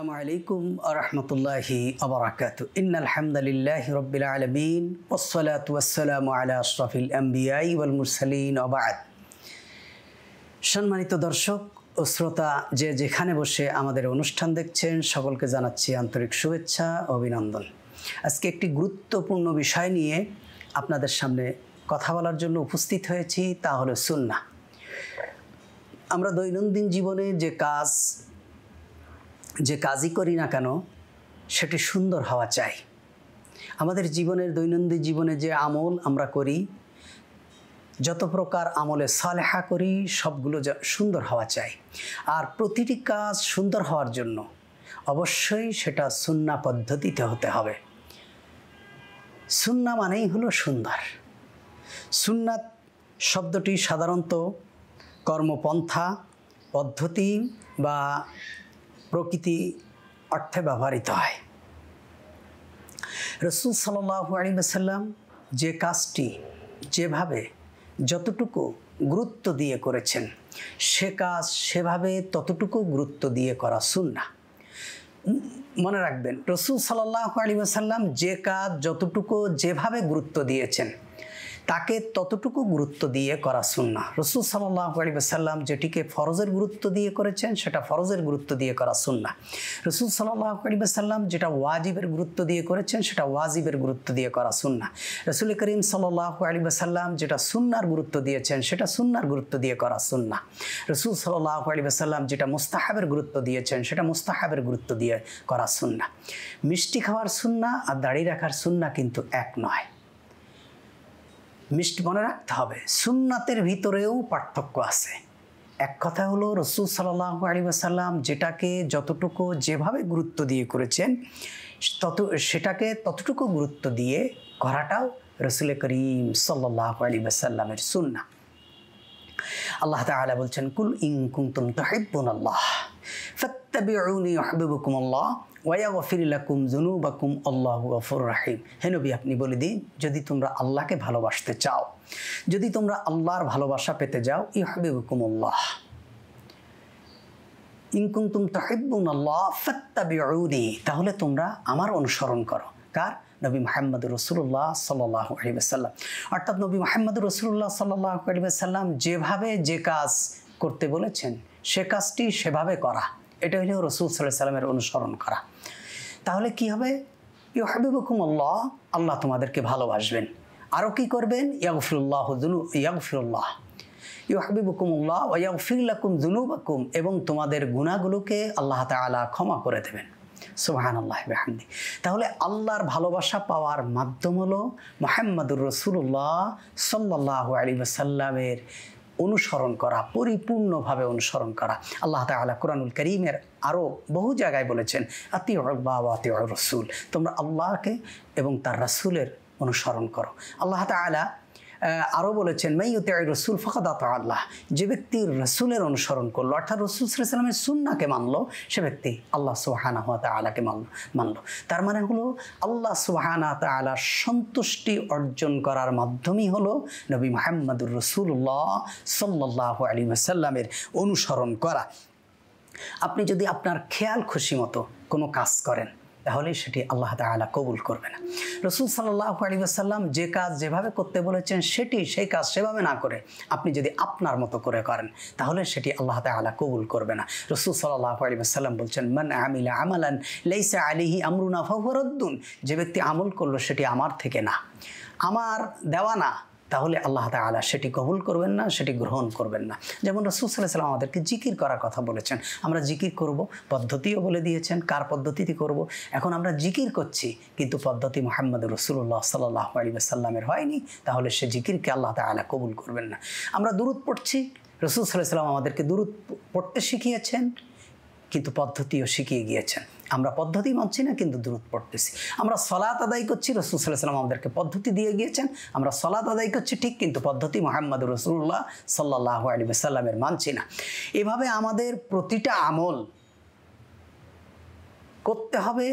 আসসালামু আলাইকুম আরহামতুল্লাহি আবরাকাত ইন্নালহামদুলিল্লাহ রবিল আলমিন ওসলাত ওয়াসালাম আলা আশরাফিল আম্বিয়াই ওয়াল মুরসালিন আবাদ সম্মানিত দর্শক ও শ্রোতা যে যেখানে বসে আমাদের অনুষ্ঠান দেখছেন সকলকে জানাচ্ছি আন্তরিক শুভেচ্ছা অভিনন্দন আজকে একটি গুরুত্বপূর্ণ বিষয় নিয়ে আপনাদের সামনে কথা বলার জন্য উপস্থিত হয়েছি তা হলো সুন্না আমরা দৈনন্দিন জীবনে যে কাজ যে কাজই করি না কেন সেটি সুন্দর হওয়া চাই আমাদের জীবনের দৈনন্দিন জীবনে যে আমল আমরা করি যত প্রকার আমলে সালেহা করি সবগুলো সুন্দর হওয়া চাই আর প্রতিটি কাজ সুন্দর হওয়ার জন্য অবশ্যই সেটা সুন্না পদ্ধতিতে হতে হবে সুন্না মানেই হলো সুন্দর সুন্নাত শব্দটি সাধারণত কর্মপন্থা পদ্ধতি বা প্রকৃতি অর্থে ব্যবহৃত হয় রসুল সাল্লাহ আলিমাসাল্লাম যে কাজটি যেভাবে যতটুকু গুরুত্ব দিয়ে করেছেন সে কাজ সেভাবে ততটুকু গুরুত্ব দিয়ে করা শুন না মনে রাখবেন রসুল সাল্লাহ আলী আসাল্লাম যে কাজ যতটুকু যেভাবে গুরুত্ব দিয়েছেন তাকে ততটুকু গুরুত্ব দিয়ে করা সুন্না রসুল সাল্লাহ আলী যেটিকে ফরজের গুরুত্ব দিয়ে করেছেন সেটা ফরজের গুরুত্ব দিয়ে করা সুন্না রসুল সাল্লাহ আলী যেটা ওয়াজিবের গুরুত্ব দিয়ে করেছেন সেটা ওয়াজিবের গুরুত্ব দিয়ে করা সুন্না রসুল করিম সাল্লাহ আলী সাল্লাম যেটা সুন্নার গুরুত্ব দিয়েছেন সেটা সুন্নার গুরুত্ব দিয়ে করা সুন্না রসুল সাল্লাহ আলী সাল্লাম যেটা মুস্তাহাবের গুরুত্ব দিয়েছেন সেটা মুস্তাহাবের গুরুত্ব দিয়ে করা সুন্না মিষ্টি খাওয়ার সুন্না আর দাড়ি রাখার সুন্না কিন্তু এক নয় মিষ্টি মনে রাখতে হবে সুন্নাতের ভিতরেও পার্থক্য আছে এক কথা হলো রসুল সাল্লাহ আলী আসাল্লাম যেটাকে যতটুকু যেভাবে গুরুত্ব দিয়ে করেছেন তত সেটাকে ততটুকু গুরুত্ব দিয়ে করাটাও রসুল করিম সাল্লাহ আলী আসাল্লামের সুন্না আল্লাহ তালা বলছেন কুল ইং কুন্তুম তাহিবুন আল্লাহ আল্লাহ ওয়া গফিরাকুম জুনু বাকুম আল্লাহ গফুর রাহিম হেনবি আপনি বলে দিন যদি তোমরা আল্লাহকে ভালোবাসতে চাও যদি তোমরা আল্লাহর ভালোবাসা পেতে যাও ই হুকুম আল্লাহ ইনকুন্তুম তাহিবুন আল্লাহ ফত্তাবিউনি তাহলে তোমরা আমার অনুসরণ করো কার নবী মাহমদ রসুল্লাহ সাল্লাহ আলিবাসাল্লাম অর্থাৎ নবী মাহমদ রসুল্লাহ সাল্লাহ আলিবাসাল্লাম যেভাবে যে কাজ করতে বলেছেন সে কাজটি সেভাবে করা এটা হলো রসুল সাল্লাহ সাল্লামের অনুসরণ করা তাহলে কি হবে ইউ হাবিবুকুম আল্লাহ আল্লাহ তোমাদেরকে ভালোবাসবেন আরও কি করবেন ইয়াগফিরুল্লাহ ইয়াগফিরুল্লাহ ইউ হুকুম ওয়াগফিরুল্লাকুম জুনুবাকুম এবং তোমাদের গুণাগুলোকে আল্লাহ তালা ক্ষমা করে দেবেন সুহান আল্লাহ বেহামদি তাহলে আল্লাহর ভালোবাসা পাওয়ার মাধ্যম হলো মোহাম্মদুর রসুল্লাহ সাল্লাহ আলী সাল্লামের অনুসরণ করা পরিপূর্ণভাবে অনুসরণ করা আল্লাহ তালা কোরআনুল করিমের আরও বহু জায়গায় বলেছেন আতি আতি রসুল তোমরা আল্লাহকে এবং তার রাসুলের অনুসরণ করো আল্লাহ তালা আরও বলেছেন মেইউতে রসুল ফকাদাত আল্লাহ যে ব্যক্তি রসুলের অনুসরণ করলো অর্থাৎ রসুল সালামের সুন্নাকে মানলো সে ব্যক্তি আল্লাহ সোহানা হাত আলাকে মানল মানলো তার মানে হলো আল্লাহ সুবাহানা তালার সন্তুষ্টি অর্জন করার মাধ্যমই হলো নবী মাহমুদুর রসুল্লাহ সাল্লাহ আলী সাল্লামের অনুসরণ করা আপনি যদি আপনার খেয়াল খুশি মতো কোনো কাজ করেন তাহলে সেটি আল্লাহ তালা কবুল করবে না রসুল সাল্লাহ আলী আসাল্লাম যে কাজ যেভাবে করতে বলেছেন সেটি সেই কাজ সেভাবে না করে আপনি যদি আপনার মতো করে করেন তাহলে সেটি আল্লাহ তালা কবুল করবে না রসুল সাল্লাহ আলী আসাল্লাম বলছেন মান আমিলা আমালান লেইসা আলিহি আমরুনা ফাহরদ্দুন যে ব্যক্তি আমল করলো সেটি আমার থেকে না আমার দেওয়া না তাহলে আল্লাহ তালা সেটি কবুল করবেন না সেটি গ্রহণ করবেন না যেমন রসুল সাল্লাহ সাল্লাম আমাদেরকে জিকির করার কথা বলেছেন আমরা জিকির করব পদ্ধতিও বলে দিয়েছেন কার পদ্ধতিতে করব এখন আমরা জিকির করছি কিন্তু পদ্ধতি মোহাম্মদ রসুল্লাহ সাল্লাহ আলী সাল্লামের হয়নি তাহলে সে জিকিরকে আল্লাহ তালা কবুল করবেন না আমরা দূরত পড়ছি রসুল সাল্লাহ সাল্লাম আমাদেরকে দূরত পড়তে শিখিয়েছেন কিন্তু পদ্ধতিও শিখিয়ে গিয়েছেন আমরা পদ্ধতি মানছি না কিন্তু দূরত পড়তেছি আমরা সলাত আদায় করছি রসুল সাল্লাম আমাদেরকে পদ্ধতি দিয়ে গিয়েছেন আমরা সলাত আদায় করছি ঠিক কিন্তু পদ্ধতি মোহাম্মদ রসুল্লাহ সাল্লাহ আলী সাল্লামের মানছি না এভাবে আমাদের প্রতিটা আমল করতে হবে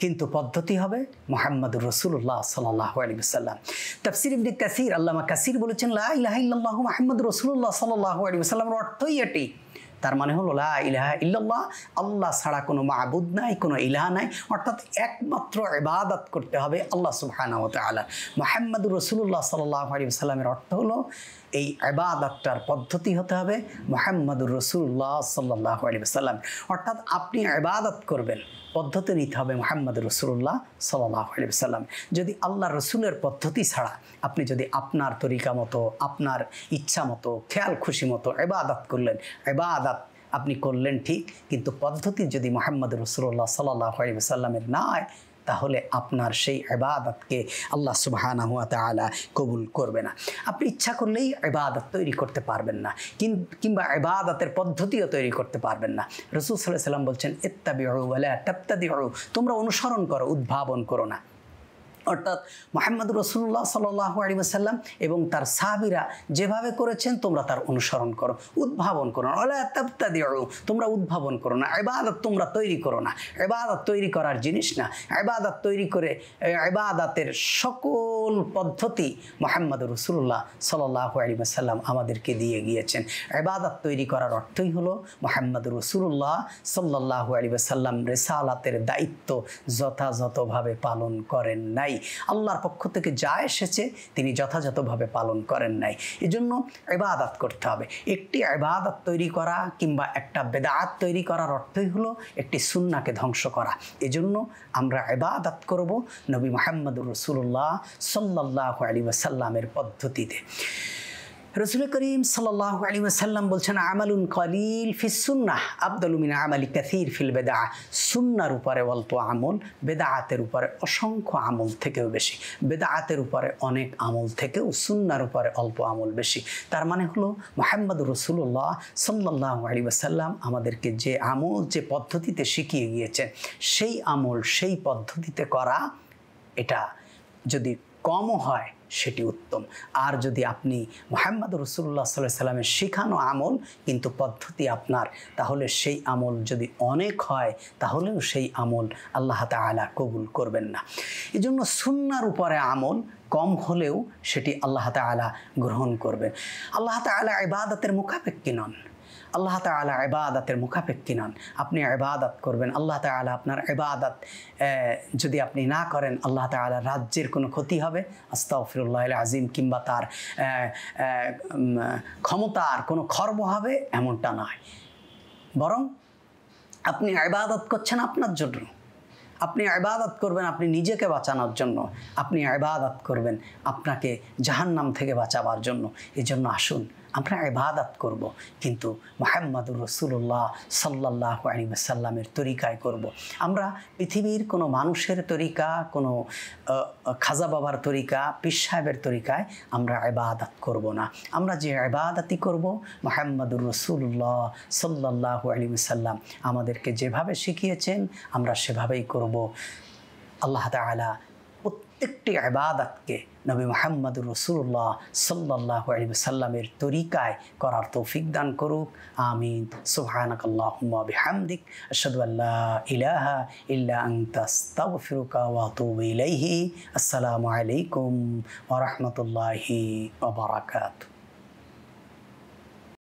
কিন্তু পদ্ধতি হবে মোহাম্মদ রসুল্লাহ সাল্লাহ আলী সাল্লাম তাফসির ইবনে কাসির আল্লামা কাসির বলেছেন লাহ মোহাম্মদ রসুল্লাহ সাল্লাহ আলী সাল্লামের অর্থই এটি তার মানে হলো লা ইলাহা ইল্লাল্লাহ আল্লাহ ছাড়া কোনো মাহবুদ নাই কোনো ইলাহা নাই অর্থাৎ একমাত্র ইবাদত করতে হবে আল্লাহ সুবহানাহু ওয়া তাআলা মুহাম্মদুর রাসূলুল্লাহ সাল্লাল্লাহু আলাইহি সাল্লামের অর্থ হলো এই আবাদতটার পদ্ধতি হতে হবে মোহাম্মদুর রসুল্লাহ সাল্লাহ আলী সাল্লাম অর্থাৎ আপনি আবাদত করবেন পদ্ধতি নিতে হবে মোহাম্মদ রসুল্লাহ সাল্লাহ আলী সাল্লাম যদি আল্লাহ রসুলের পদ্ধতি ছাড়া আপনি যদি আপনার তরিকা মতো আপনার ইচ্ছা মতো খেয়াল খুশি মতো আবাদত করলেন আবাদত আপনি করলেন ঠিক কিন্তু পদ্ধতি যদি মোহাম্মদ রসুল্লাহ সাল্লাহ আলী সাল্লামের না তাহলে আপনার সেই এবাদতকে আল্লাহ সুবাহানা হুয়া তালা কবুল করবে না আপনি ইচ্ছা করলেই এবাদত তৈরি করতে পারবেন না কিংবা এবাদতের পদ্ধতিও তৈরি করতে পারবেন না রসুল সাল্লাহ সাল্লাম বলছেন তপ্তাদি তাপ্তাদি তোমরা অনুসরণ করো উদ্ভাবন করো না অর্থাৎ মোহাম্মদ রসুল্লাহ সাল্লাহ আলী আসাল্লাম এবং তার সাহাবিরা যেভাবে করেছেন তোমরা তার অনুসরণ করো উদ্ভাবন করো না তোমরা উদ্ভাবন করো না এবাদত তোমরা তৈরি করো না এবাদত তৈরি করার জিনিস না এবাদত তৈরি করে এবাদাতের সকল পদ্ধতি মোহাম্মদ রসুল্লাহ সাল্লাহ আলী আসাল্লাম আমাদেরকে দিয়ে গিয়েছেন এবাদত তৈরি করার অর্থই হলো মোহাম্মদ রসুল্লাহ সাল্লাহ আলী আসাল্লাম রেসালাতের দায়িত্ব যথাযথভাবে পালন করেন নাই চাই আল্লাহর পক্ষ থেকে যা এসেছে তিনি যথাযথভাবে পালন করেন নাই এজন্য এবাদাত করতে হবে একটি এবাদাত তৈরি করা কিংবা একটা বেদাত তৈরি করার অর্থই হলো একটি সুন্নাকে ধ্বংস করা এজন্য আমরা এবাদাত করব নবী মোহাম্মদুর রসুল্লাহ সাল্লাহ আলী ওয়াসাল্লামের পদ্ধতিতে রসুল করিম সাল্লাহ আলী ওসাল্লাম বলছেন আমালুন কলিল ফি সুন্নাহ আবদুলমিনা আমালি কাসির ফিল বেদা সুন্নার উপরে অল্প আমল বেদা আতের উপরে অসংখ্য আমল থেকেও বেশি বেদা আতের উপরে অনেক আমল থেকেও সুন্নার উপরে অল্প আমল বেশি তার মানে হলো মোহাম্মদ রসুল্লাহ সাল্লাহ আলী ওসাল্লাম আমাদেরকে যে আমল যে পদ্ধতিতে শিখিয়ে গিয়েছেন সেই আমল সেই পদ্ধতিতে করা এটা যদি কমও হয় সেটি উত্তম আর যদি আপনি মোহাম্মদ রসুল্লাহ সাল্লাহ সাল্লামের শেখানো আমল কিন্তু পদ্ধতি আপনার তাহলে সেই আমল যদি অনেক হয় তাহলেও সেই আমল আল্লাহ তালা কবুল করবেন না এজন্য সুন্নার উপরে আমল কম হলেও সেটি আল্লাহ তালা গ্রহণ করবেন আল্লাহ তালা ইবাদতের মোকাবেক্ষী নন আল্লাহ তালা এবাদতের মুখাপেক্ষি নন আপনি এবাদাত করবেন আল্লাহ তালা আপনার এবাদত যদি আপনি না করেন আল্লাহ তালা রাজ্যের কোনো ক্ষতি হবে আস্তাফিরুল্লাহ আজিম কিংবা তার ক্ষমতার কোনো খর্ব হবে এমনটা নয় বরং আপনি আবাদত করছেন আপনার জন্য আপনি আবাদত করবেন আপনি নিজেকে বাঁচানোর জন্য আপনি আবাদত করবেন আপনাকে জাহান্নাম থেকে বাঁচাবার জন্য এজন্য আসুন আমরা ইবাদত করব কিন্তু মোহাম্মদুর রসুল্লাহ সাল্লাহ আলী তরিকায় করব। আমরা পৃথিবীর কোনো মানুষের তরিকা কোনো খাজা বাবার তরিকা পিস সাহেবের তরিকায় আমরা ইবাদত করব না আমরা যে ইবাদতই করব মোহাম্মদুর রসুল্লাহ সাল্লাহ আলী সাল্লাম আমাদেরকে যেভাবে শিখিয়েছেন আমরা সেভাবেই করব আল্লাহ তালা প্রত্যেকটি আবাদাতকে নবী মোহাম্মদুর রসুল্লাহ সাল্লাহ আলী সাল্লামের তরিকায় করার তৌফিক দান করুক আমিন সুহানকাল্লাহমদিক আসাদুল্লাহ ইলাহা ইল্লা আসসালামু আলাইকুম ওরহমতুল্লাহি ওবরাকাতু